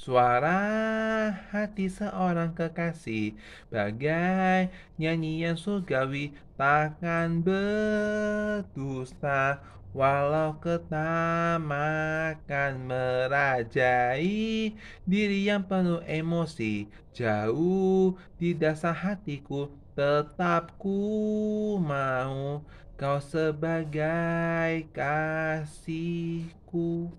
Suara hati seorang kekasih bagai nyanyian surgawi takkan berdusta walau ketamakan merajai diri yang penuh emosi jauh di dasar hatiku tetap ku mau kau sebagai kasihku